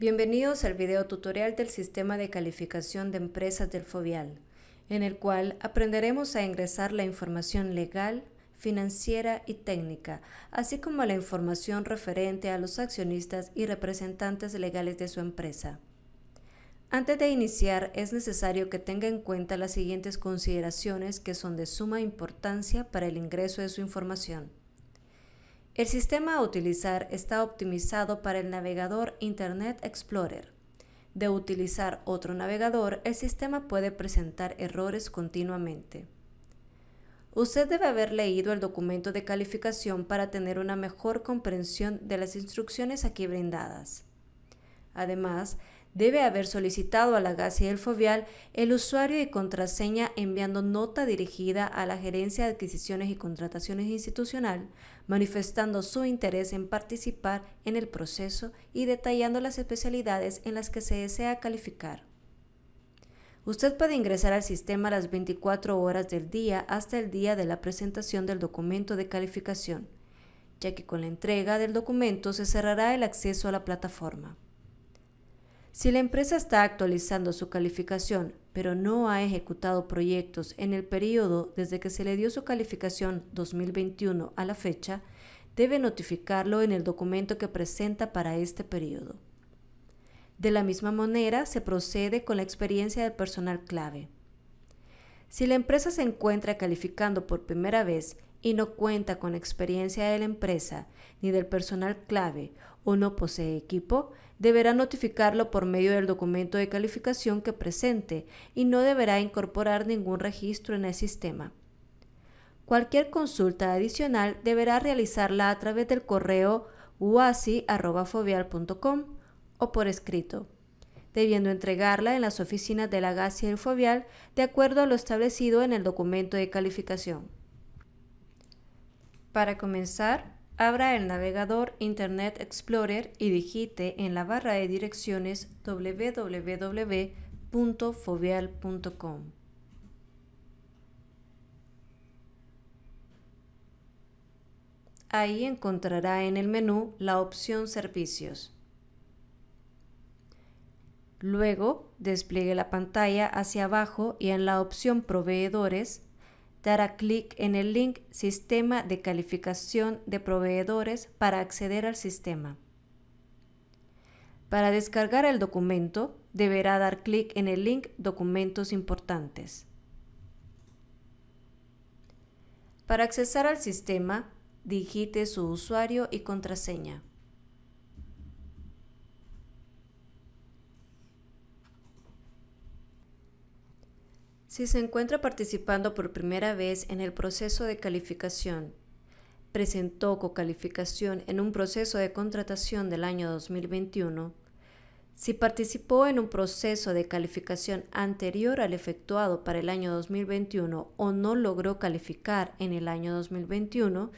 Bienvenidos al video tutorial del Sistema de Calificación de Empresas del Fovial, en el cual aprenderemos a ingresar la información legal, financiera y técnica, así como la información referente a los accionistas y representantes legales de su empresa. Antes de iniciar, es necesario que tenga en cuenta las siguientes consideraciones que son de suma importancia para el ingreso de su información. El sistema a utilizar está optimizado para el navegador Internet Explorer. De utilizar otro navegador, el sistema puede presentar errores continuamente. Usted debe haber leído el documento de calificación para tener una mejor comprensión de las instrucciones aquí brindadas. Además, debe haber solicitado a la GACI del Fovial el usuario y contraseña enviando nota dirigida a la Gerencia de Adquisiciones y Contrataciones Institucional, manifestando su interés en participar en el proceso y detallando las especialidades en las que se desea calificar. Usted puede ingresar al sistema las 24 horas del día hasta el día de la presentación del documento de calificación, ya que con la entrega del documento se cerrará el acceso a la plataforma. Si la empresa está actualizando su calificación, pero no ha ejecutado proyectos en el periodo desde que se le dio su calificación 2021 a la fecha, debe notificarlo en el documento que presenta para este periodo. De la misma manera, se procede con la experiencia del personal clave. Si la empresa se encuentra calificando por primera vez y no cuenta con experiencia de la empresa ni del personal clave o no posee equipo, deberá notificarlo por medio del documento de calificación que presente y no deberá incorporar ningún registro en el sistema. Cualquier consulta adicional deberá realizarla a través del correo uasi.fovial.com o por escrito, debiendo entregarla en las oficinas de la GAS Fovial de acuerdo a lo establecido en el documento de calificación. Para comenzar, Abra el navegador Internet Explorer y digite en la barra de direcciones www.fovial.com. Ahí encontrará en el menú la opción Servicios. Luego, despliegue la pantalla hacia abajo y en la opción Proveedores, dará clic en el link Sistema de calificación de proveedores para acceder al sistema. Para descargar el documento, deberá dar clic en el link Documentos importantes. Para accesar al sistema, digite su usuario y contraseña. Si se encuentra participando por primera vez en el proceso de calificación, presentó cocalificación en un proceso de contratación del año 2021, si participó en un proceso de calificación anterior al efectuado para el año 2021 o no logró calificar en el año 2021,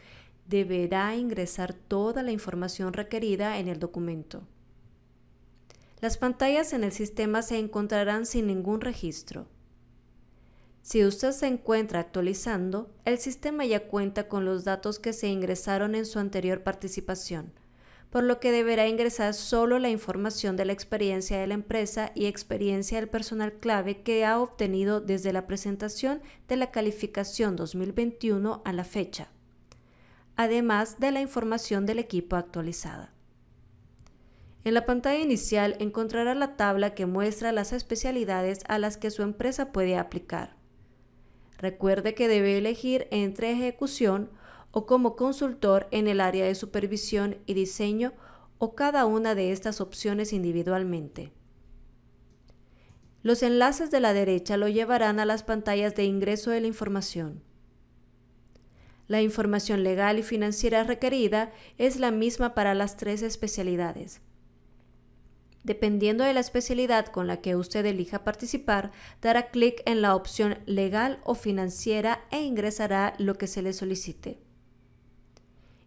deberá ingresar toda la información requerida en el documento. Las pantallas en el sistema se encontrarán sin ningún registro. Si usted se encuentra actualizando, el sistema ya cuenta con los datos que se ingresaron en su anterior participación, por lo que deberá ingresar solo la información de la experiencia de la empresa y experiencia del personal clave que ha obtenido desde la presentación de la calificación 2021 a la fecha, además de la información del equipo actualizada. En la pantalla inicial encontrará la tabla que muestra las especialidades a las que su empresa puede aplicar Recuerde que debe elegir entre ejecución o como consultor en el área de supervisión y diseño o cada una de estas opciones individualmente. Los enlaces de la derecha lo llevarán a las pantallas de ingreso de la información. La información legal y financiera requerida es la misma para las tres especialidades. Dependiendo de la especialidad con la que usted elija participar, dará clic en la opción legal o financiera e ingresará lo que se le solicite.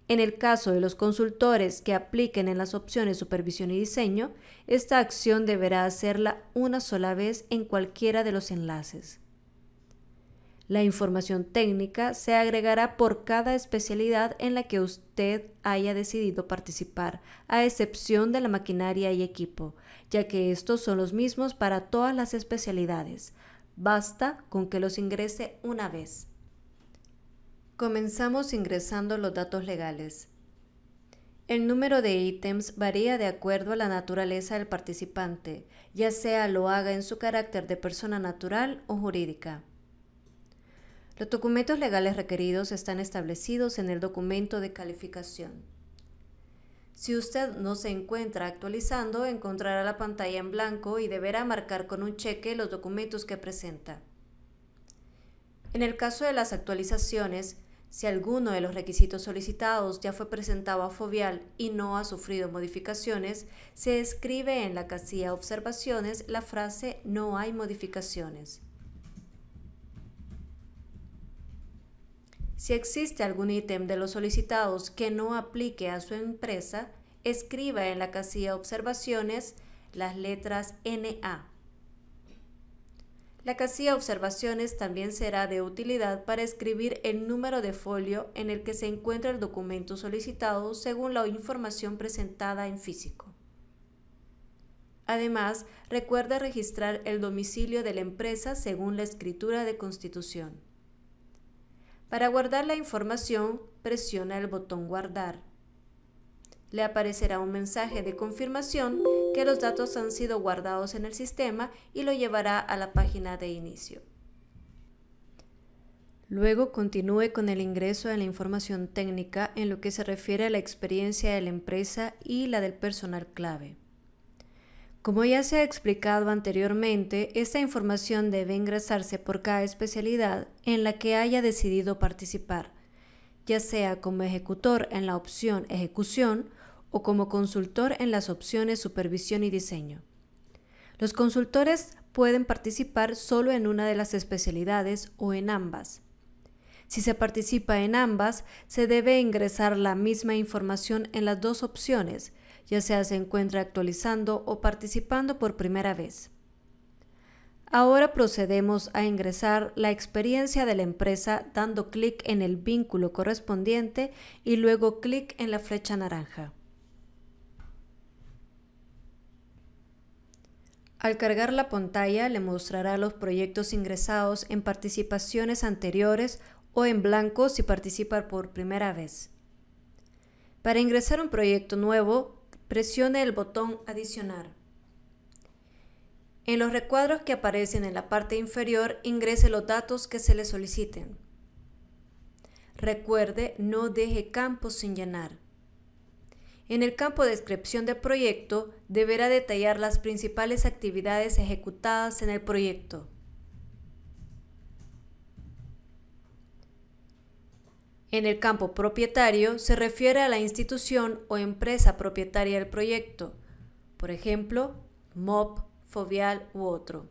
En el caso de los consultores que apliquen en las opciones supervisión y diseño, esta acción deberá hacerla una sola vez en cualquiera de los enlaces. La información técnica se agregará por cada especialidad en la que usted haya decidido participar, a excepción de la maquinaria y equipo, ya que estos son los mismos para todas las especialidades. Basta con que los ingrese una vez. Comenzamos ingresando los datos legales. El número de ítems varía de acuerdo a la naturaleza del participante, ya sea lo haga en su carácter de persona natural o jurídica. Los documentos legales requeridos están establecidos en el documento de calificación. Si usted no se encuentra actualizando, encontrará la pantalla en blanco y deberá marcar con un cheque los documentos que presenta. En el caso de las actualizaciones, si alguno de los requisitos solicitados ya fue presentado a Fovial y no ha sufrido modificaciones, se escribe en la casilla Observaciones la frase No hay modificaciones. Si existe algún ítem de los solicitados que no aplique a su empresa, escriba en la casilla Observaciones las letras NA. La casilla Observaciones también será de utilidad para escribir el número de folio en el que se encuentra el documento solicitado según la información presentada en físico. Además, recuerde registrar el domicilio de la empresa según la escritura de constitución. Para guardar la información, presiona el botón Guardar. Le aparecerá un mensaje de confirmación que los datos han sido guardados en el sistema y lo llevará a la página de inicio. Luego continúe con el ingreso de la información técnica en lo que se refiere a la experiencia de la empresa y la del personal clave. Como ya se ha explicado anteriormente, esta información debe ingresarse por cada especialidad en la que haya decidido participar, ya sea como ejecutor en la opción Ejecución o como consultor en las opciones Supervisión y Diseño. Los consultores pueden participar solo en una de las especialidades o en ambas. Si se participa en ambas, se debe ingresar la misma información en las dos opciones, ya sea se encuentra actualizando o participando por primera vez. Ahora procedemos a ingresar la experiencia de la empresa dando clic en el vínculo correspondiente y luego clic en la flecha naranja. Al cargar la pantalla le mostrará los proyectos ingresados en participaciones anteriores o en blanco si participa por primera vez. Para ingresar un proyecto nuevo, presione el botón Adicionar. En los recuadros que aparecen en la parte inferior, ingrese los datos que se le soliciten. Recuerde, no deje campos sin llenar. En el campo descripción de proyecto, deberá detallar las principales actividades ejecutadas en el proyecto. En el campo propietario se refiere a la institución o empresa propietaria del proyecto, por ejemplo, MOP, Fovial u otro.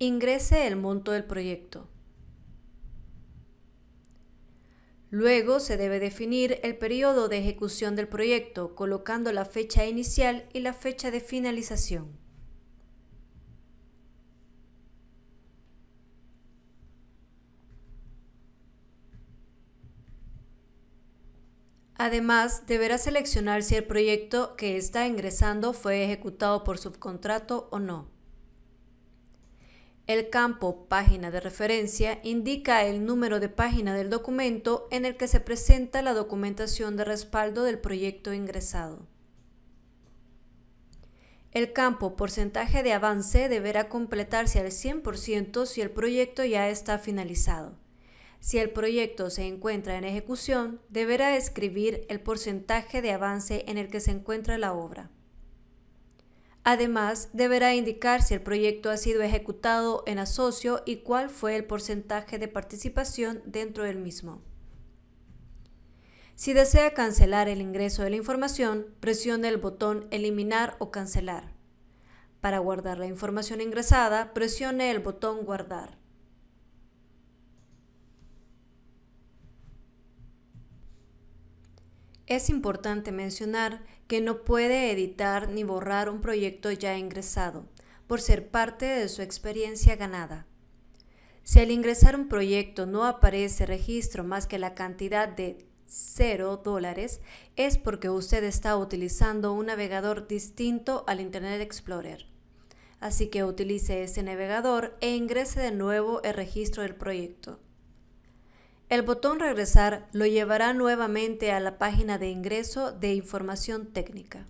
Ingrese el monto del proyecto. Luego se debe definir el periodo de ejecución del proyecto, colocando la fecha inicial y la fecha de finalización. Además, deberá seleccionar si el proyecto que está ingresando fue ejecutado por subcontrato o no. El campo Página de referencia indica el número de página del documento en el que se presenta la documentación de respaldo del proyecto ingresado. El campo Porcentaje de avance deberá completarse al 100% si el proyecto ya está finalizado. Si el proyecto se encuentra en ejecución, deberá escribir el porcentaje de avance en el que se encuentra la obra. Además, deberá indicar si el proyecto ha sido ejecutado en asocio y cuál fue el porcentaje de participación dentro del mismo. Si desea cancelar el ingreso de la información, presione el botón Eliminar o Cancelar. Para guardar la información ingresada, presione el botón Guardar. Es importante mencionar que no puede editar ni borrar un proyecto ya ingresado, por ser parte de su experiencia ganada. Si al ingresar un proyecto no aparece registro más que la cantidad de 0 dólares, es porque usted está utilizando un navegador distinto al Internet Explorer. Así que utilice ese navegador e ingrese de nuevo el registro del proyecto. El botón Regresar lo llevará nuevamente a la página de ingreso de información técnica.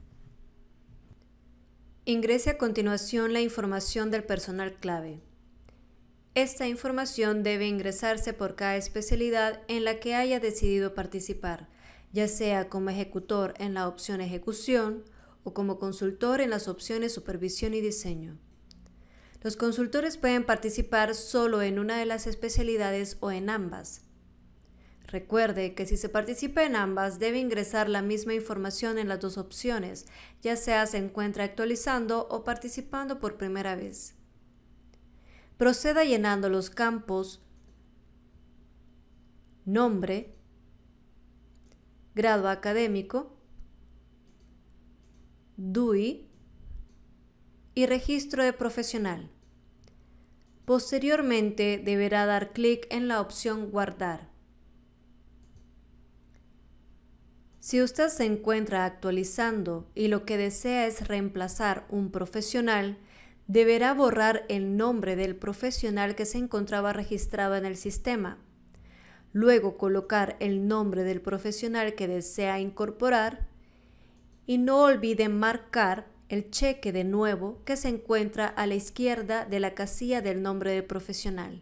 Ingrese a continuación la información del personal clave. Esta información debe ingresarse por cada especialidad en la que haya decidido participar, ya sea como ejecutor en la opción ejecución o como consultor en las opciones supervisión y diseño. Los consultores pueden participar solo en una de las especialidades o en ambas. Recuerde que si se participa en ambas, debe ingresar la misma información en las dos opciones, ya sea se encuentra actualizando o participando por primera vez. Proceda llenando los campos nombre, grado académico, DUI y registro de profesional. Posteriormente deberá dar clic en la opción Guardar. Si usted se encuentra actualizando y lo que desea es reemplazar un profesional, deberá borrar el nombre del profesional que se encontraba registrado en el sistema. Luego colocar el nombre del profesional que desea incorporar y no olvide marcar el cheque de nuevo que se encuentra a la izquierda de la casilla del nombre del profesional.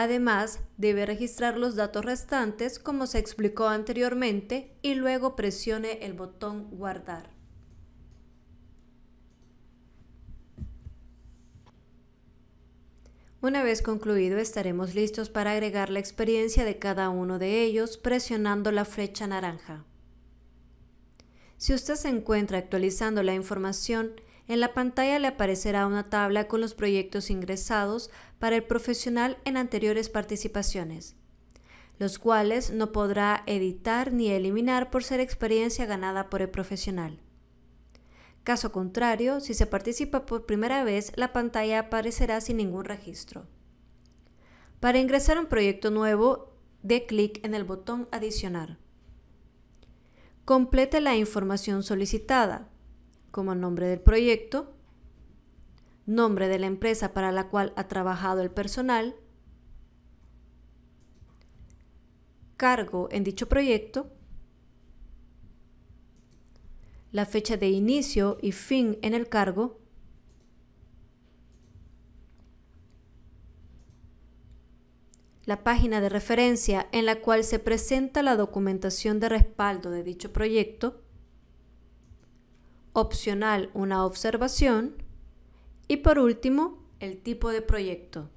Además, debe registrar los datos restantes como se explicó anteriormente y luego presione el botón Guardar. Una vez concluido estaremos listos para agregar la experiencia de cada uno de ellos presionando la flecha naranja. Si usted se encuentra actualizando la información, en la pantalla le aparecerá una tabla con los proyectos ingresados para el profesional en anteriores participaciones, los cuales no podrá editar ni eliminar por ser experiencia ganada por el profesional. Caso contrario, si se participa por primera vez, la pantalla aparecerá sin ningún registro. Para ingresar un proyecto nuevo, dé clic en el botón Adicionar. Complete la información solicitada como nombre del proyecto, nombre de la empresa para la cual ha trabajado el personal, cargo en dicho proyecto, la fecha de inicio y fin en el cargo, la página de referencia en la cual se presenta la documentación de respaldo de dicho proyecto, opcional una observación y por último el tipo de proyecto.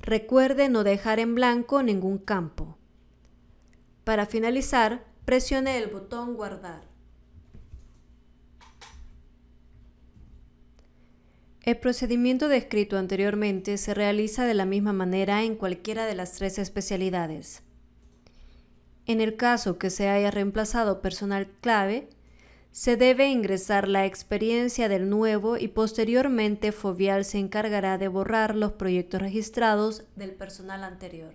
Recuerde no dejar en blanco ningún campo. Para finalizar, presione el botón guardar. El procedimiento descrito anteriormente se realiza de la misma manera en cualquiera de las tres especialidades. En el caso que se haya reemplazado personal clave, se debe ingresar la experiencia del nuevo y posteriormente Fovial se encargará de borrar los proyectos registrados del personal anterior.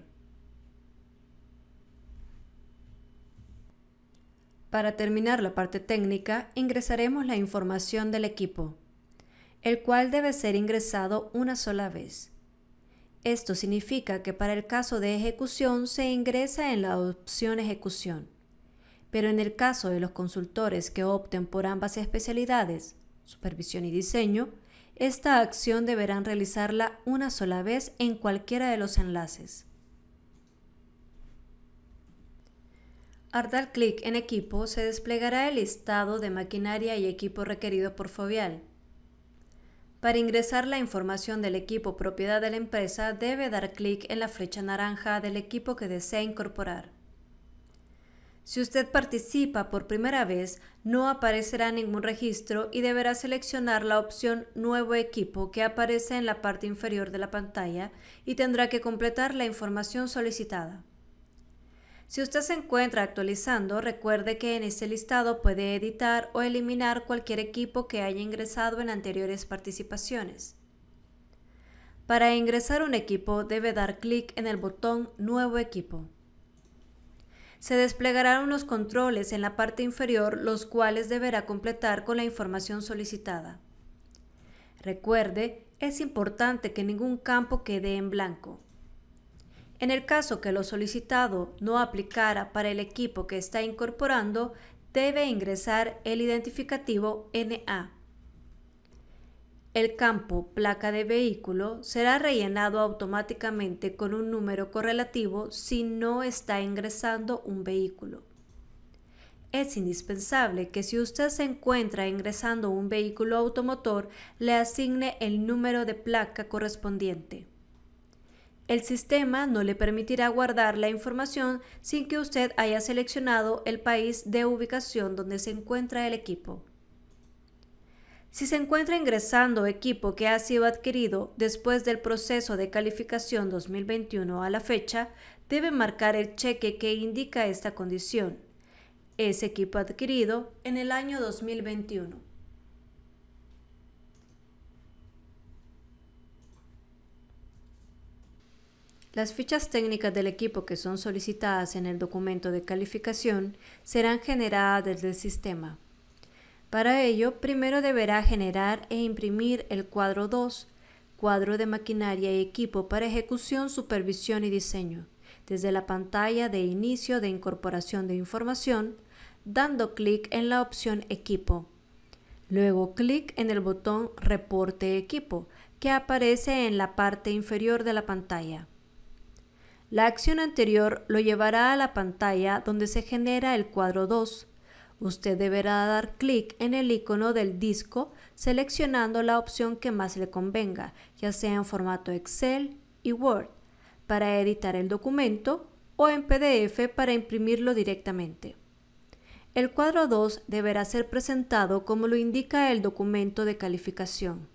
Para terminar la parte técnica, ingresaremos la información del equipo, el cual debe ser ingresado una sola vez. Esto significa que para el caso de ejecución se ingresa en la opción ejecución pero en el caso de los consultores que opten por ambas especialidades, supervisión y diseño, esta acción deberán realizarla una sola vez en cualquiera de los enlaces. Al dar clic en equipo se desplegará el listado de maquinaria y equipo requerido por Fovial. Para ingresar la información del equipo propiedad de la empresa debe dar clic en la flecha naranja del equipo que desea incorporar. Si usted participa por primera vez, no aparecerá ningún registro y deberá seleccionar la opción Nuevo equipo que aparece en la parte inferior de la pantalla y tendrá que completar la información solicitada. Si usted se encuentra actualizando, recuerde que en este listado puede editar o eliminar cualquier equipo que haya ingresado en anteriores participaciones. Para ingresar un equipo debe dar clic en el botón Nuevo equipo se desplegarán unos controles en la parte inferior, los cuales deberá completar con la información solicitada. Recuerde, es importante que ningún campo quede en blanco. En el caso que lo solicitado no aplicara para el equipo que está incorporando, debe ingresar el identificativo NA el campo placa de vehículo será rellenado automáticamente con un número correlativo si no está ingresando un vehículo. Es indispensable que si usted se encuentra ingresando un vehículo automotor, le asigne el número de placa correspondiente. El sistema no le permitirá guardar la información sin que usted haya seleccionado el país de ubicación donde se encuentra el equipo. Si se encuentra ingresando equipo que ha sido adquirido después del proceso de calificación 2021 a la fecha, debe marcar el cheque que indica esta condición. Es equipo adquirido en el año 2021. Las fichas técnicas del equipo que son solicitadas en el documento de calificación serán generadas desde el sistema. Para ello, primero deberá generar e imprimir el cuadro 2, cuadro de maquinaria y equipo para ejecución, supervisión y diseño, desde la pantalla de inicio de incorporación de información, dando clic en la opción Equipo. Luego clic en el botón Reporte Equipo, que aparece en la parte inferior de la pantalla. La acción anterior lo llevará a la pantalla donde se genera el cuadro 2, Usted deberá dar clic en el icono del disco seleccionando la opción que más le convenga, ya sea en formato Excel y Word, para editar el documento o en PDF para imprimirlo directamente. El cuadro 2 deberá ser presentado como lo indica el documento de calificación.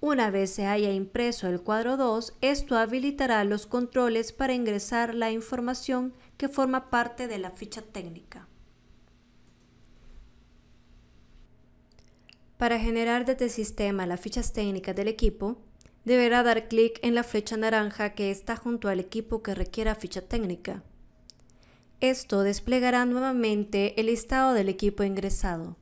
Una vez se haya impreso el cuadro 2, esto habilitará los controles para ingresar la información que forma parte de la ficha técnica. Para generar desde el sistema las fichas técnicas del equipo, deberá dar clic en la flecha naranja que está junto al equipo que requiera ficha técnica. Esto desplegará nuevamente el listado del equipo ingresado.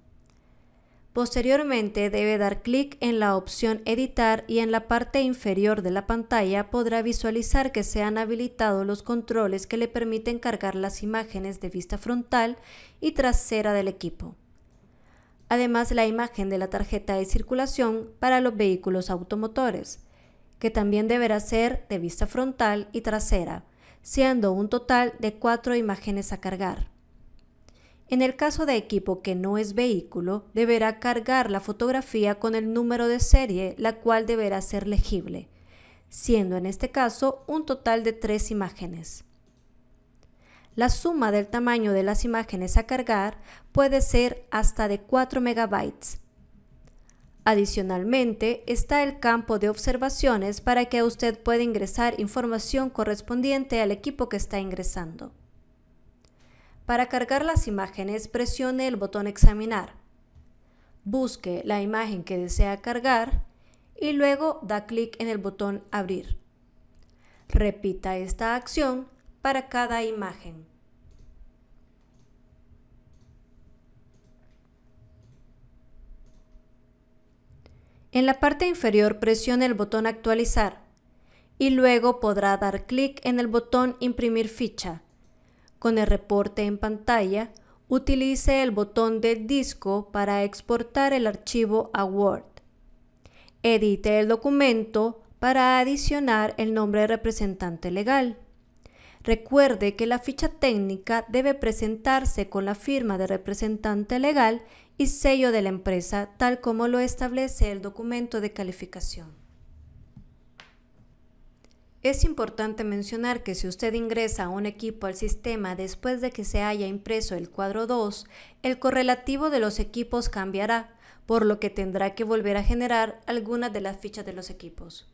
Posteriormente debe dar clic en la opción Editar y en la parte inferior de la pantalla podrá visualizar que se han habilitado los controles que le permiten cargar las imágenes de vista frontal y trasera del equipo. Además, la imagen de la tarjeta de circulación para los vehículos automotores, que también deberá ser de vista frontal y trasera, siendo un total de cuatro imágenes a cargar. En el caso de equipo que no es vehículo, deberá cargar la fotografía con el número de serie, la cual deberá ser legible, siendo en este caso un total de tres imágenes. La suma del tamaño de las imágenes a cargar puede ser hasta de 4 MB. Adicionalmente, está el campo de observaciones para que usted pueda ingresar información correspondiente al equipo que está ingresando. Para cargar las imágenes, presione el botón Examinar. Busque la imagen que desea cargar y luego da clic en el botón Abrir. Repita esta acción para cada imagen. En la parte inferior presione el botón Actualizar y luego podrá dar clic en el botón Imprimir ficha. Con el reporte en pantalla, utilice el botón de disco para exportar el archivo a Word. Edite el documento para adicionar el nombre de representante legal. Recuerde que la ficha técnica debe presentarse con la firma de representante legal y sello de la empresa, tal como lo establece el documento de calificación. Es importante mencionar que si usted ingresa un equipo al sistema después de que se haya impreso el cuadro 2, el correlativo de los equipos cambiará, por lo que tendrá que volver a generar algunas de las fichas de los equipos.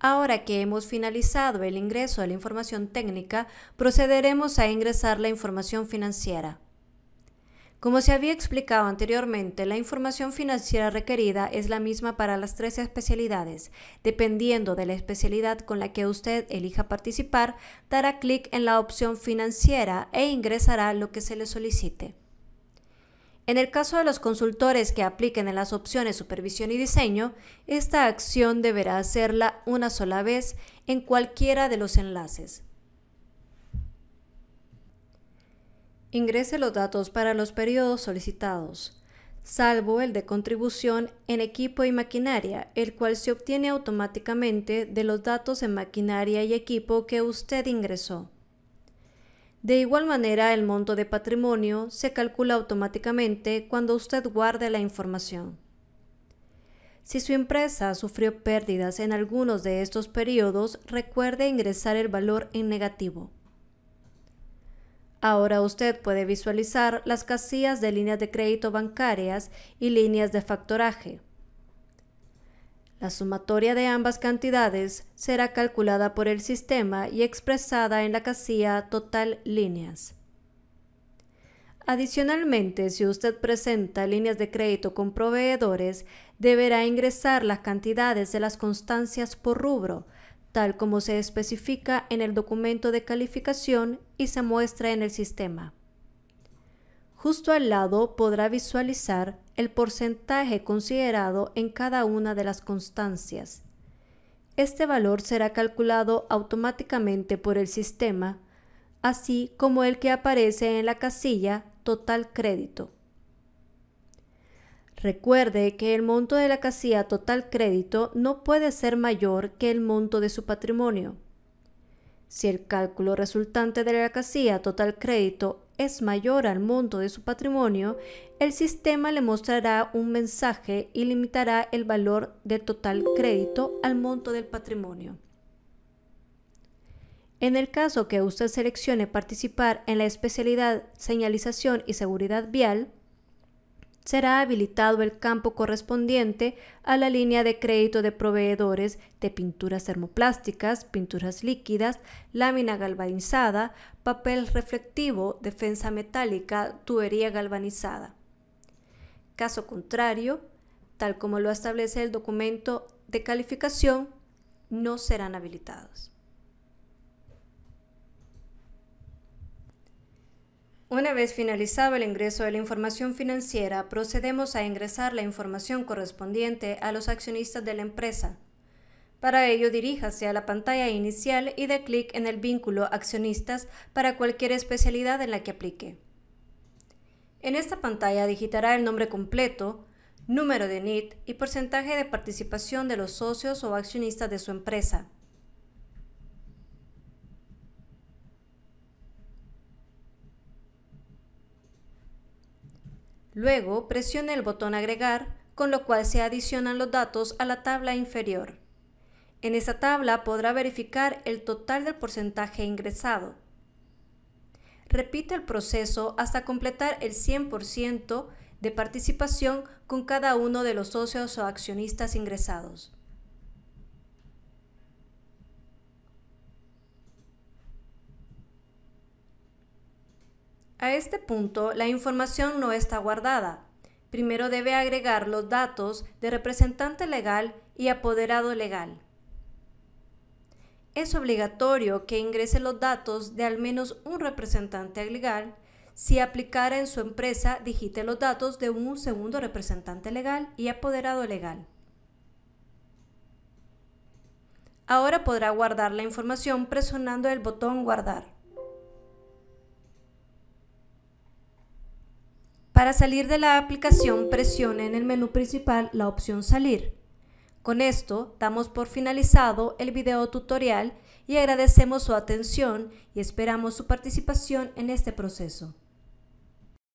Ahora que hemos finalizado el ingreso de la información técnica, procederemos a ingresar la información financiera. Como se había explicado anteriormente, la información financiera requerida es la misma para las tres especialidades. Dependiendo de la especialidad con la que usted elija participar, dará clic en la opción financiera e ingresará lo que se le solicite. En el caso de los consultores que apliquen en las opciones supervisión y diseño, esta acción deberá hacerla una sola vez en cualquiera de los enlaces. Ingrese los datos para los periodos solicitados, salvo el de contribución en equipo y maquinaria, el cual se obtiene automáticamente de los datos en maquinaria y equipo que usted ingresó. De igual manera, el monto de patrimonio se calcula automáticamente cuando usted guarde la información. Si su empresa sufrió pérdidas en algunos de estos periodos, recuerde ingresar el valor en negativo. Ahora usted puede visualizar las casillas de líneas de crédito bancarias y líneas de factoraje. La sumatoria de ambas cantidades será calculada por el sistema y expresada en la casilla Total líneas. Adicionalmente, si usted presenta líneas de crédito con proveedores, deberá ingresar las cantidades de las constancias por rubro, tal como se especifica en el documento de calificación y se muestra en el sistema. Justo al lado podrá visualizar el porcentaje considerado en cada una de las constancias. Este valor será calculado automáticamente por el sistema, así como el que aparece en la casilla Total Crédito. Recuerde que el monto de la casilla Total Crédito no puede ser mayor que el monto de su patrimonio. Si el cálculo resultante de la casilla Total Crédito es mayor al monto de su patrimonio, el sistema le mostrará un mensaje y limitará el valor del total crédito al monto del patrimonio. En el caso que usted seleccione participar en la especialidad Señalización y Seguridad Vial, será habilitado el campo correspondiente a la línea de crédito de proveedores de pinturas termoplásticas, pinturas líquidas, lámina galvanizada, papel reflectivo, defensa metálica, tubería galvanizada. Caso contrario, tal como lo establece el documento de calificación, no serán habilitados. Una vez finalizado el ingreso de la información financiera, procedemos a ingresar la información correspondiente a los accionistas de la empresa. Para ello, diríjase a la pantalla inicial y dé clic en el vínculo Accionistas para cualquier especialidad en la que aplique. En esta pantalla digitará el nombre completo, número de NIT y porcentaje de participación de los socios o accionistas de su empresa. Luego presione el botón Agregar, con lo cual se adicionan los datos a la tabla inferior. En esa tabla podrá verificar el total del porcentaje ingresado. Repite el proceso hasta completar el 100% de participación con cada uno de los socios o accionistas ingresados. A este punto, la información no está guardada. Primero debe agregar los datos de representante legal y apoderado legal. Es obligatorio que ingrese los datos de al menos un representante legal. Si aplicara en su empresa, digite los datos de un segundo representante legal y apoderado legal. Ahora podrá guardar la información presionando el botón Guardar. Para salir de la aplicación, presione en el menú principal la opción Salir. Con esto, damos por finalizado el video tutorial y agradecemos su atención y esperamos su participación en este proceso.